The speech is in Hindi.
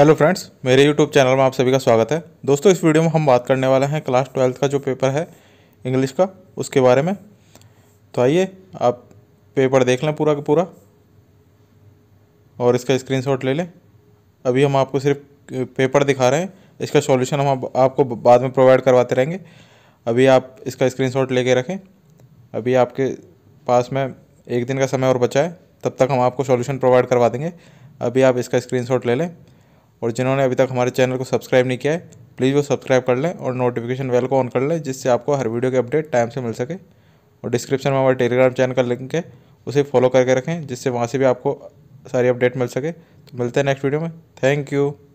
हेलो फ्रेंड्स मेरे यूट्यूब चैनल में आप सभी का स्वागत है दोस्तों इस वीडियो में हम बात करने वाले हैं क्लास ट्वेल्थ का जो पेपर है इंग्लिश का उसके बारे में तो आइए आप पेपर देख लें पूरा का पूरा और इसका स्क्रीनशॉट ले लें अभी हम आपको सिर्फ पेपर दिखा रहे हैं इसका सॉल्यूशन हम आपको बाद में प्रोवाइड करवाते रहेंगे अभी आप इसका स्क्रीन शॉट रखें अभी आपके पास में एक दिन का समय और बचा है तब तक हम आपको सॉल्यूशन प्रोवाइड करवा देंगे अभी आप इसका स्क्रीन ले लें और जिन्होंने अभी तक हमारे चैनल को सब्सक्राइब नहीं किया है प्लीज़ वो सब्सक्राइब कर लें और नोटिफिकेशन बेल को ऑन कर लें जिससे आपको हर वीडियो के अपडेट टाइम से मिल सके और डिस्क्रिप्शन में हमारे टेलीग्राम चैनल का लिंक है उसे फॉलो करके रखें जिससे वहाँ से भी आपको सारी अपडेट मिल सके तो मिलते हैं नेक्स्ट वीडियो में थैंक यू